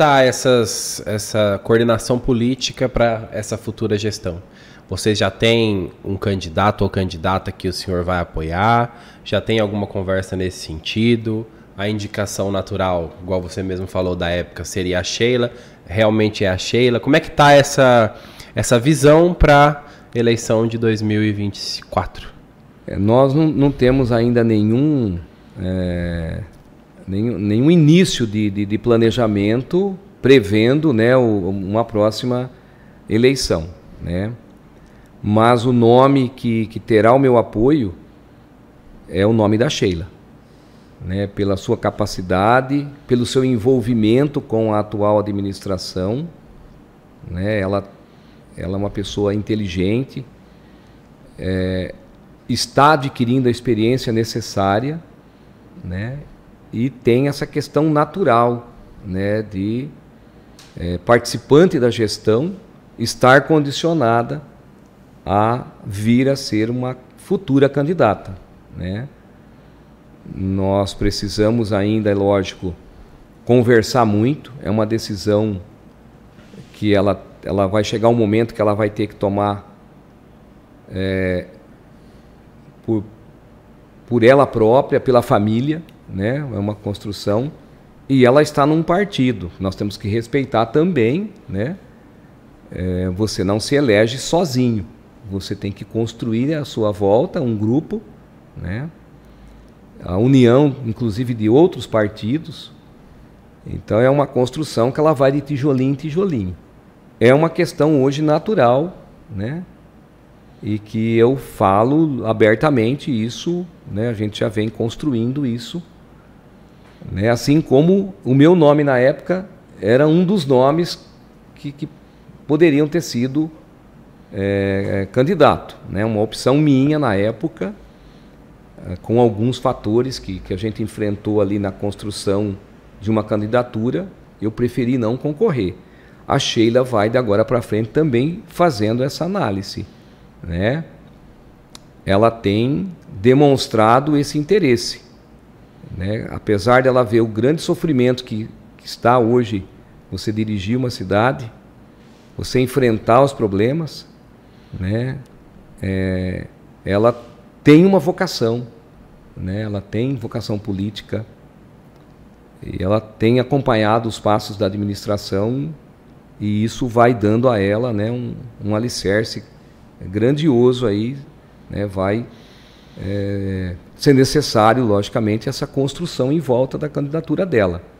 está essa coordenação política para essa futura gestão? Você já tem um candidato ou candidata que o senhor vai apoiar? Já tem alguma conversa nesse sentido? A indicação natural, igual você mesmo falou da época, seria a Sheila? Realmente é a Sheila? Como é que está essa, essa visão para eleição de 2024? É, nós não, não, temos ainda nenhum é, nenhum, nenhum início de, de, de planejamento prevendo né, o, uma próxima eleição. Né? Mas o nome que, que terá o meu apoio é o nome da Sheila. Né, pela sua capacidade, pelo seu envolvimento com a atual administração. Né, ela, ela é uma pessoa inteligente, é, está adquirindo a experiência necessária né, e tem essa questão natural né, de é, participante da gestão estar condicionada a vir a ser uma futura candidata. Né? Nós precisamos ainda, é lógico, conversar muito, é uma decisão que ela, ela vai chegar um momento que ela vai ter que tomar é, por, por ela própria, pela família, né? É uma construção e ela está num partido. Nós temos que respeitar também, né? É, você não se elege sozinho. Você tem que construir a sua volta um grupo, né? A união, inclusive, de outros partidos. Então é uma construção que ela vai de tijolinho em tijolinho. É uma questão hoje natural, né? E que eu falo abertamente isso, né? A gente já vem construindo isso né? Assim como o meu nome na época era um dos nomes que, que poderiam ter sido é, é candidato. Né? Uma opção minha na época, é, com alguns fatores que, que a gente enfrentou ali na construção de uma candidatura, eu preferi não concorrer. A Sheila vai de agora para frente também fazendo essa análise. Né? Ela tem demonstrado esse interesse. Né? Apesar dela ver o grande sofrimento que, que está hoje você dirigir uma cidade, você enfrentar os problemas, né? É, ela tem uma vocação, né? Ela tem vocação política e ela tem acompanhado os passos da administração e isso vai dando a ela, né? Um, um alicerce grandioso aí, né? Vai é, ser necessário, logicamente, essa construção em volta da candidatura dela.